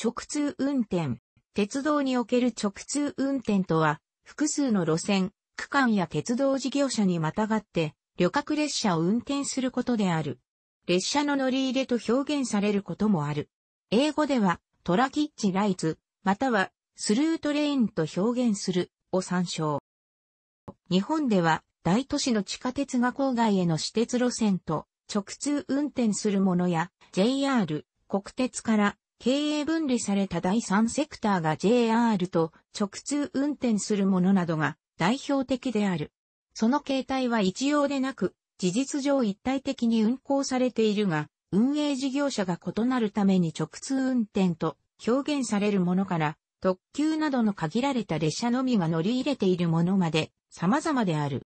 直通運転。鉄道における直通運転とは、複数の路線、区間や鉄道事業者にまたがって、旅客列車を運転することである。列車の乗り入れと表現されることもある。英語では、トラキッチライツ、または、スルートレインと表現する、を参照。日本では、大都市の地下鉄が郊外への私鉄路線と、直通運転するものや、JR、国鉄から経営分離された第三セクターが JR と直通運転するものなどが代表的である。その形態は一様でなく、事実上一体的に運行されているが、運営事業者が異なるために直通運転と表現されるものから、特急などの限られた列車のみが乗り入れているものまで様々である。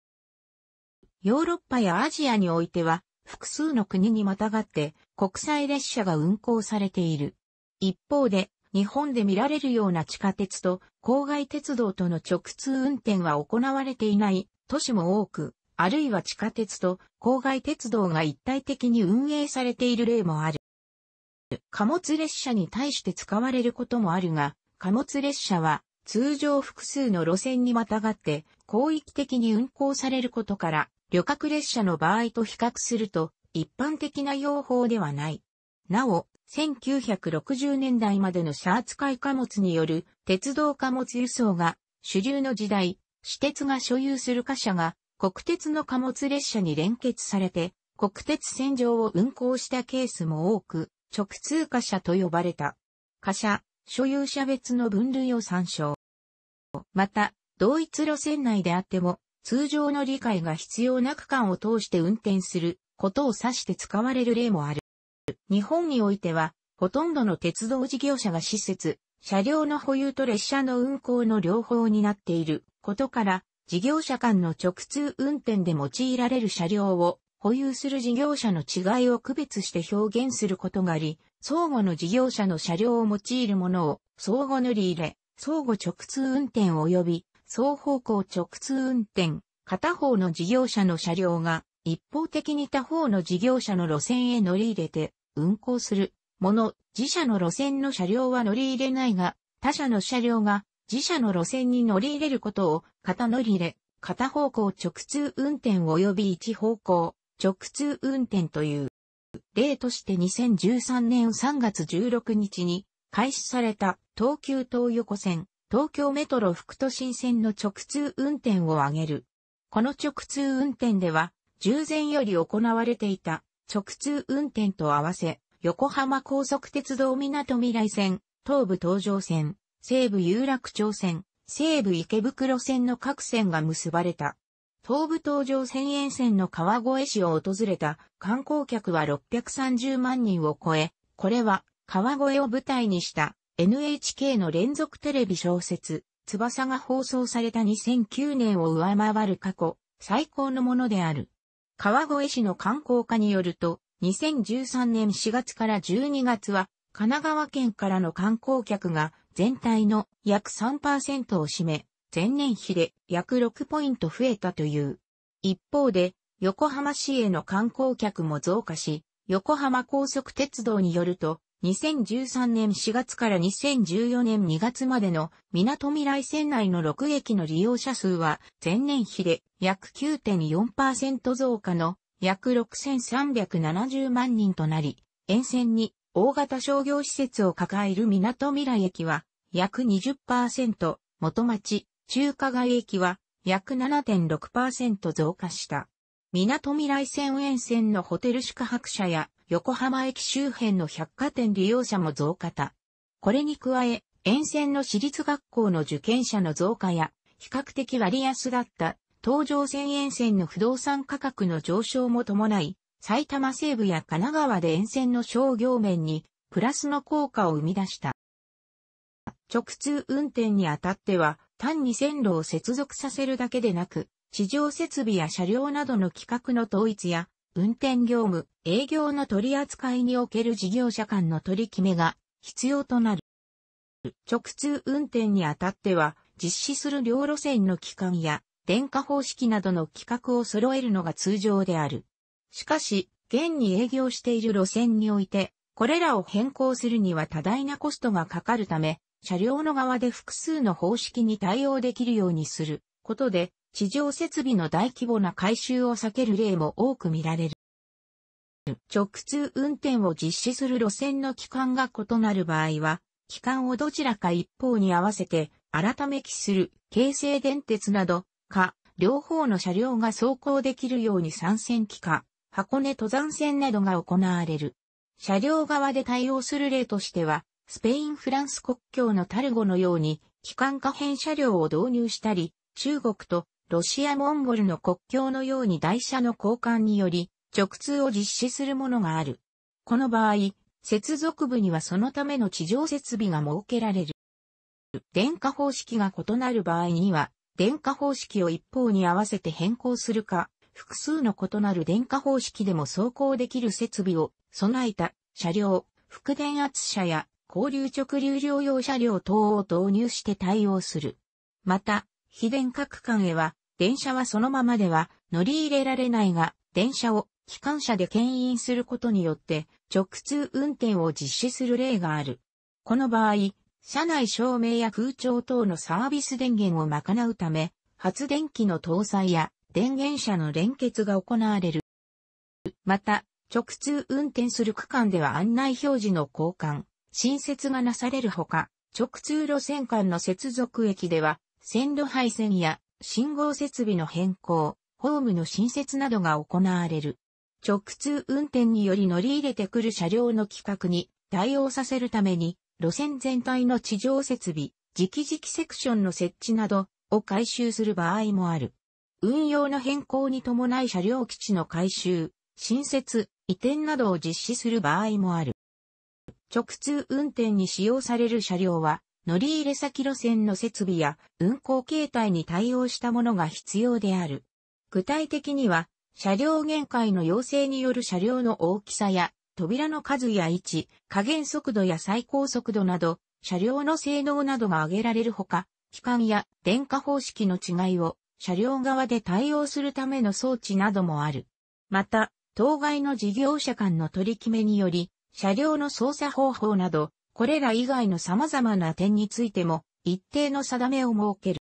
ヨーロッパやアジアにおいては、複数の国にまたがって国際列車が運行されている。一方で、日本で見られるような地下鉄と郊外鉄道との直通運転は行われていない都市も多く、あるいは地下鉄と郊外鉄道が一体的に運営されている例もある。貨物列車に対して使われることもあるが、貨物列車は通常複数の路線にまたがって広域的に運行されることから、旅客列車の場合と比較すると一般的な用法ではない。なお、1960年代までの車扱い貨物による鉄道貨物輸送が主流の時代、私鉄が所有する貨車が国鉄の貨物列車に連結されて国鉄線上を運行したケースも多く直通貨車と呼ばれた。貨車、所有者別の分類を参照。また、同一路線内であっても通常の理解が必要な区間を通して運転することを指して使われる例もある。日本においては、ほとんどの鉄道事業者が施設、車両の保有と列車の運行の両方になっていることから、事業者間の直通運転で用いられる車両を保有する事業者の違いを区別して表現することがあり、相互の事業者の車両を用いるものを相互乗り入れ、相互直通運転及び双方向直通運転、片方の事業者の車両が一方的に他方の事業者の路線へ乗り入れて、運行するもの、自社の路線の車両は乗り入れないが、他社の車両が自社の路線に乗り入れることを、片乗り入れ、片方向直通運転及び一方向直通運転という。例として2013年3月16日に開始された東急東横線、東京メトロ副都心線の直通運転を挙げる。この直通運転では、従前より行われていた直通運転と合わせ、横浜高速鉄道港未来線、東武東上線、西武有楽町線、西武池袋線の各線が結ばれた。東武東上線沿線の川越市を訪れた観光客は630万人を超え、これは川越を舞台にした NHK の連続テレビ小説、翼が放送された2009年を上回る過去、最高のものである。川越市の観光課によると、2013年4月から12月は、神奈川県からの観光客が全体の約3%を占め、前年比で約6ポイント増えたという。一方で、横浜市への観光客も増加し、横浜高速鉄道によると、2013年4月から2014年2月までの港未来線内の6駅の利用者数は前年比で約9.4%増加の約6370万人となり、沿線に大型商業施設を抱える港未来駅は約20%、元町、中華街駅は約7.6%増加した。港未来線沿線のホテル宿泊者や横浜駅周辺の百貨店利用者も増加だ。これに加え、沿線の私立学校の受験者の増加や、比較的割安だった東上線沿線の不動産価格の上昇も伴い、埼玉西部や神奈川で沿線の商業面にプラスの効果を生み出した。直通運転にあたっては、単に線路を接続させるだけでなく、地上設備や車両などの規格の統一や、運転業務、営業の取り扱いにおける事業者間の取り決めが必要となる。直通運転にあたっては、実施する両路線の期間や、電化方式などの規格を揃えるのが通常である。しかし、現に営業している路線において、これらを変更するには多大なコストがかかるため、車両の側で複数の方式に対応できるようにすることで、地上設備の大規模な改修を避ける例も多く見られる。直通運転を実施する路線の機関が異なる場合は、機関をどちらか一方に合わせて、改め期する、京成電鉄など、か、両方の車両が走行できるように参戦機か、箱根登山線などが行われる。車両側で対応する例としては、スペイン・フランス国境のタルゴのように、機関可変車両を導入したり、中国とロシア・モンゴルの国境のように台車の交換により、直通を実施するものがある。この場合、接続部にはそのための地上設備が設けられる。電化方式が異なる場合には、電化方式を一方に合わせて変更するか、複数の異なる電化方式でも走行できる設備を備えた車両、副電圧車や交流直流両用車両等を導入して対応する。また、非電化区間へは電車はそのままでは乗り入れられないが、電車を機関車で牽引することによって直通運転を実施する例がある。この場合、車内照明や空調等のサービス電源を賄うため、発電機の搭載や電源車の連結が行われる。また、直通運転する区間では案内表示の交換、新設がなされるほか、直通路線間の接続駅では、線路配線や信号設備の変更、ホームの新設などが行われる。直通運転により乗り入れてくる車両の規格に対応させるために、路線全体の地上設備、直々セクションの設置などを改修する場合もある。運用の変更に伴い車両基地の改修、新設、移転などを実施する場合もある。直通運転に使用される車両は、乗り入れ先路線の設備や運行形態に対応したものが必要である。具体的には、車両限界の要請による車両の大きさや、扉の数や位置、加減速度や最高速度など、車両の性能などが挙げられるほか、機関や電化方式の違いを車両側で対応するための装置などもある。また、当該の事業者間の取り決めにより、車両の操作方法など、これら以外の様々な点についても一定の定めを設ける。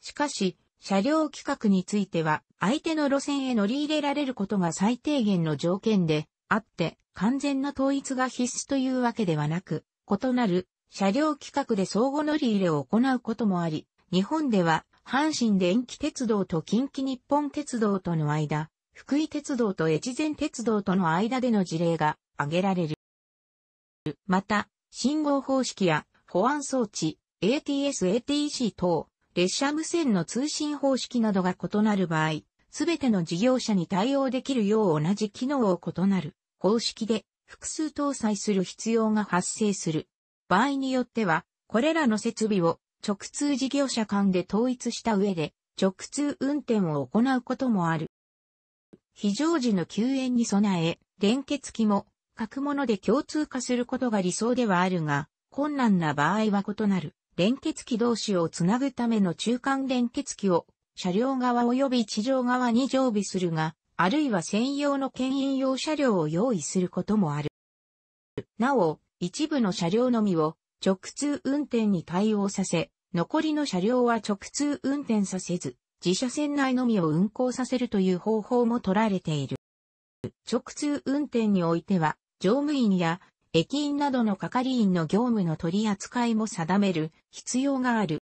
しかし、車両規格については、相手の路線へ乗り入れられることが最低限の条件であって、完全な統一が必須というわけではなく、異なる車両規格で相互乗り入れを行うこともあり、日本では、阪神電気鉄道と近畿日本鉄道との間、福井鉄道と越前鉄道との間での事例が挙げられる。また、信号方式や保安装置、ATS、ATC 等、列車無線の通信方式などが異なる場合、すべての事業者に対応できるよう同じ機能を異なる方式で複数搭載する必要が発生する。場合によっては、これらの設備を直通事業者間で統一した上で直通運転を行うこともある。非常時の救援に備え、連結機も書くもので共通化することが理想ではあるが、困難な場合は異なる連結器同士をつなぐための中間連結器を車両側及び地上側に常備するが、あるいは専用の牽引用車両を用意することもある。なお、一部の車両のみを直通運転に対応させ、残りの車両は直通運転させず、自社船内のみを運行させるという方法も取られている。直通運転においては、乗務員や駅員などの係員の業務の取り扱いも定める必要がある。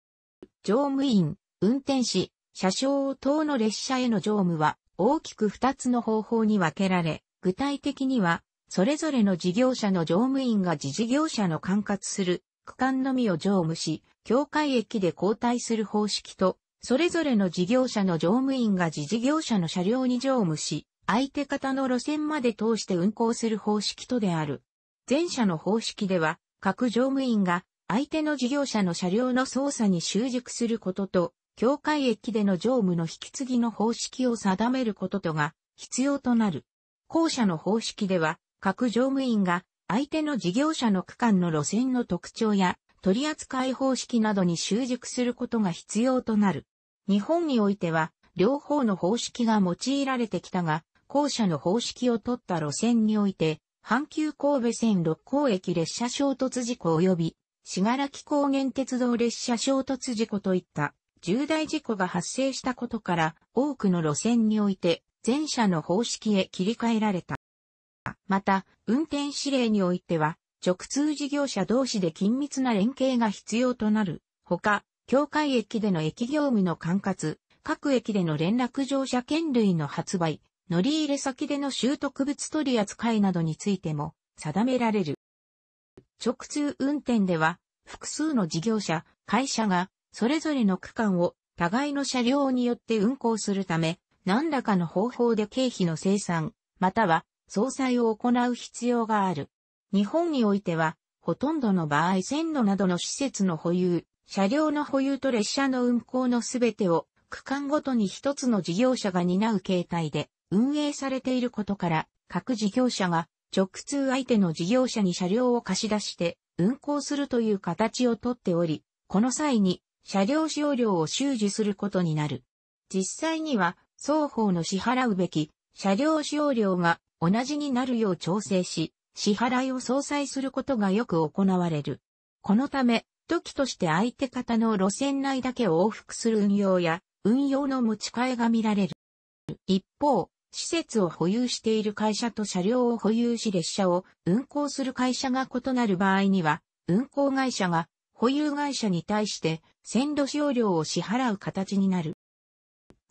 乗務員、運転士、車掌等の列車への乗務は大きく2つの方法に分けられ、具体的には、それぞれの事業者の乗務員が自事業者の管轄する区間のみを乗務し、境界駅で交代する方式と、それぞれの事業者の乗務員が自事業者の車両に乗務し、相手方の路線まで通して運行する方式とである。前者の方式では、各乗務員が相手の事業者の車両の操作に習熟することと、境界駅での乗務の引き継ぎの方式を定めることとが必要となる。後者の方式では、各乗務員が相手の事業者の区間の路線の特徴や取扱方式などに習熟することが必要となる。日本においては、両方の方式が用いられてきたが、降車の方式を取った路線において、阪急神戸線六甲駅列車衝突事故及び、死柄木高原鉄道列車衝突事故といった重大事故が発生したことから多くの路線において前者の方式へ切り替えられた。また、運転指令においては直通事業者同士で緊密な連携が必要となる。ほか、境界駅での駅業務の管轄、各駅での連絡乗車券類の発売、乗り入れ先での習得物取り扱いなどについても定められる。直通運転では、複数の事業者、会社が、それぞれの区間を互いの車両によって運行するため、何らかの方法で経費の生産、または総裁を行う必要がある。日本においては、ほとんどの場合線路などの施設の保有、車両の保有と列車の運行のすべてを区間ごとに一つの事業者が担う形態で運営されていることから、各事業者が直通相手の事業者に車両を貸し出して運行するという形をとっており、この際に車両使用料を収受することになる。実際には双方の支払うべき車両使用料が同じになるよう調整し、支払いを相殺することがよく行われる。このため、時として相手方の路線内だけを往復する運用や、運用の持ち替えが見られる。一方、施設を保有している会社と車両を保有し列車を運行する会社が異なる場合には、運行会社が保有会社に対して線路使用料を支払う形になる。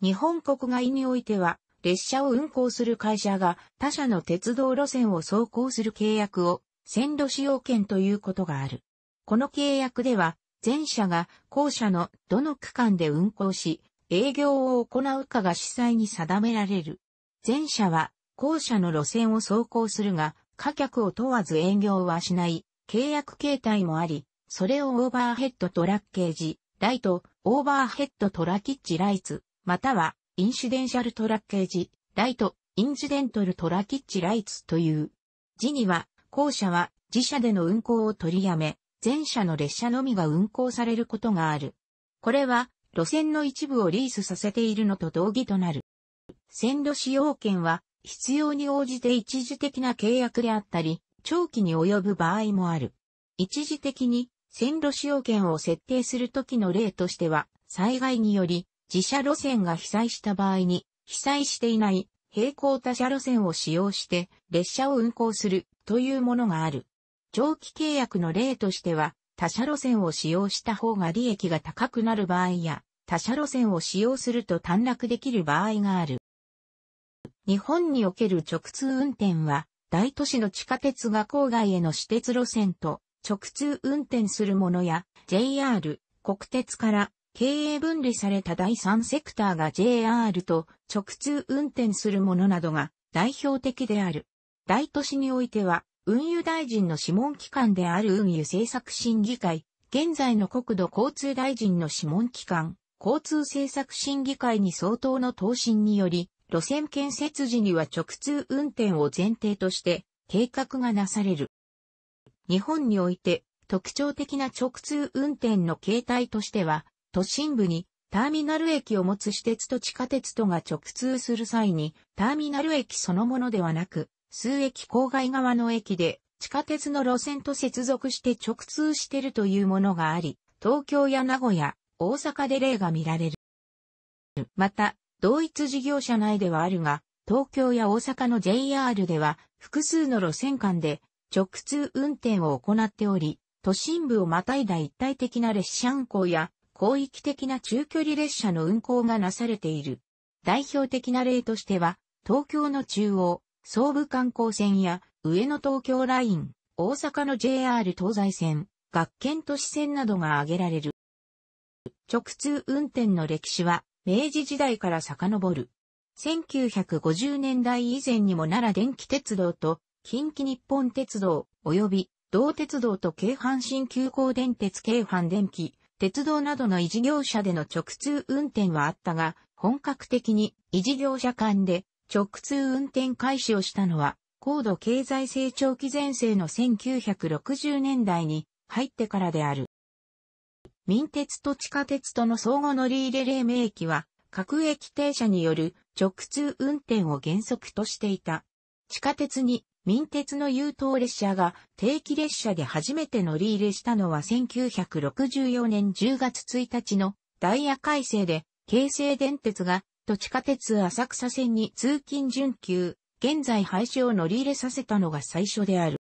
日本国外においては、列車を運行する会社が他社の鉄道路線を走行する契約を線路使用権ということがある。この契約では、前者が後者のどの区間で運行し、営業を行うかが主催に定められる。前者は、後者の路線を走行するが、価客を問わず営業はしない、契約形態もあり、それをオーバーヘッドトラッケージ、ライト、オーバーヘッドトラキッチライツ、または、インシデンシャルトラッケージ、ライト、インシデントルトラキッチライツという。時には、後者は自社での運行を取りやめ、前者の列車のみが運行されることがある。これは、路線の一部をリースさせているのと同義となる。線路使用権は必要に応じて一時的な契約であったり、長期に及ぶ場合もある。一時的に線路使用権を設定するときの例としては、災害により自社路線が被災した場合に、被災していない並行他社路線を使用して列車を運行するというものがある。長期契約の例としては、他社路線を使用した方が利益が高くなる場合や、他社路線を使用すると短絡できる場合がある。日本における直通運転は、大都市の地下鉄が郊外への私鉄路線と直通運転するものや JR、国鉄から経営分離された第三セクターが JR と直通運転するものなどが代表的である。大都市においては、運輸大臣の諮問機関である運輸政策審議会、現在の国土交通大臣の諮問機関、交通政策審議会に相当の答申により、路線建設時には直通運転を前提として計画がなされる。日本において特徴的な直通運転の形態としては、都心部にターミナル駅を持つ私鉄と地下鉄とが直通する際に、ターミナル駅そのものではなく、数駅郊外側の駅で地下鉄の路線と接続して直通してるというものがあり、東京や名古屋、大阪で例が見られる。また、同一事業者内ではあるが、東京や大阪の JR では複数の路線間で直通運転を行っており、都心部をまたいだ一体的な列車運行や広域的な中距離列車の運行がなされている。代表的な例としては、東京の中央、総武観光線や上野東京ライン、大阪の JR 東西線、学研都市線などが挙げられる。直通運転の歴史は明治時代から遡る。1950年代以前にも奈良電気鉄道と近畿日本鉄道及び同鉄道と京阪神急行電鉄京阪電気、鉄道などの維持業者での直通運転はあったが、本格的に維持業者間で直通運転開始をしたのは、高度経済成長期前世の1960年代に入ってからである。民鉄と地下鉄との相互乗り入れ黎明期は、各駅停車による直通運転を原則としていた。地下鉄に民鉄の優等列車が定期列車で初めて乗り入れしたのは1964年10月1日のダイヤ改正で、京成電鉄が土地下鉄浅草線に通勤準急、現在廃止を乗り入れさせたのが最初である。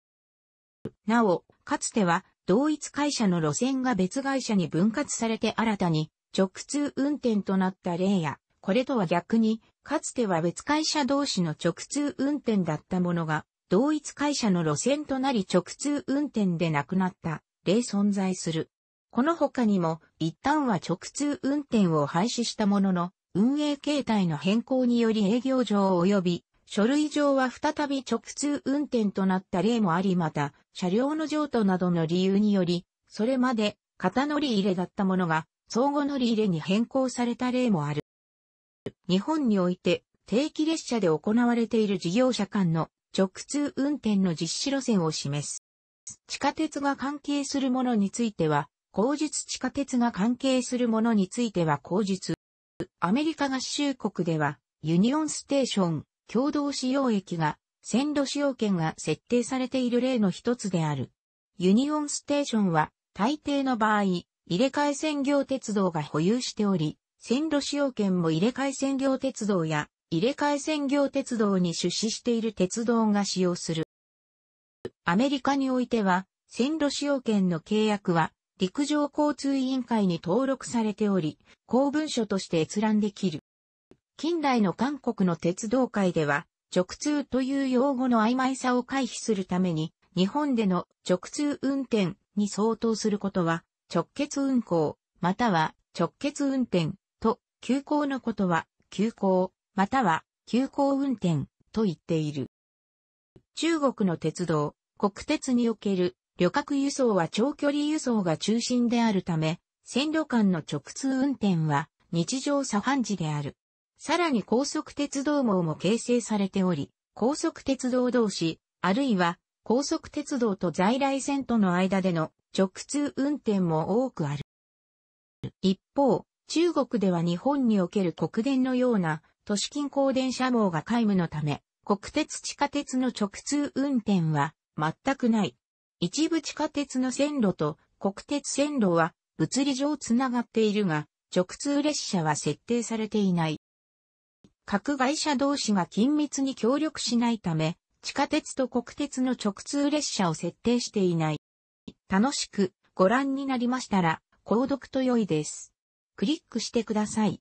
なお、かつては同一会社の路線が別会社に分割されて新たに直通運転となった例や、これとは逆に、かつては別会社同士の直通運転だったものが、同一会社の路線となり直通運転でなくなった例存在する。この他にも、一旦は直通運転を廃止したものの、運営形態の変更により営業上及び書類上は再び直通運転となった例もありまた、車両の譲渡などの理由により、それまで型乗り入れだったものが相互乗り入れに変更された例もある。日本において定期列車で行われている事業者間の直通運転の実施路線を示す。地下鉄が関係するものについては、口述地下鉄が関係するものについては口述。アメリカ合衆国では、ユニオンステーション、共同使用駅が線路使用権が設定されている例の一つである。ユニオンステーションは大抵の場合、入れ替え専業鉄道が保有しており、線路使用権も入れ替え専業鉄道や入れ替え専業鉄道に出資している鉄道が使用する。アメリカにおいては、線路使用権の契約は陸上交通委員会に登録されており、公文書として閲覧できる。近代の韓国の鉄道界では、直通という用語の曖昧さを回避するために、日本での直通運転に相当することは、直結運行、または直結運転と、急行のことは、急行、または急行運転と言っている。中国の鉄道、国鉄における旅客輸送は長距離輸送が中心であるため、線路間の直通運転は日常茶飯事である。さらに高速鉄道網も形成されており、高速鉄道同士、あるいは高速鉄道と在来線との間での直通運転も多くある。一方、中国では日本における国電のような都市近郊電車網が皆無のため、国鉄地下鉄の直通運転は全くない。一部地下鉄の線路と国鉄線路は物理上つながっているが、直通列車は設定されていない。各会社同士が緊密に協力しないため、地下鉄と国鉄の直通列車を設定していない。楽しくご覧になりましたら、購読と良いです。クリックしてください。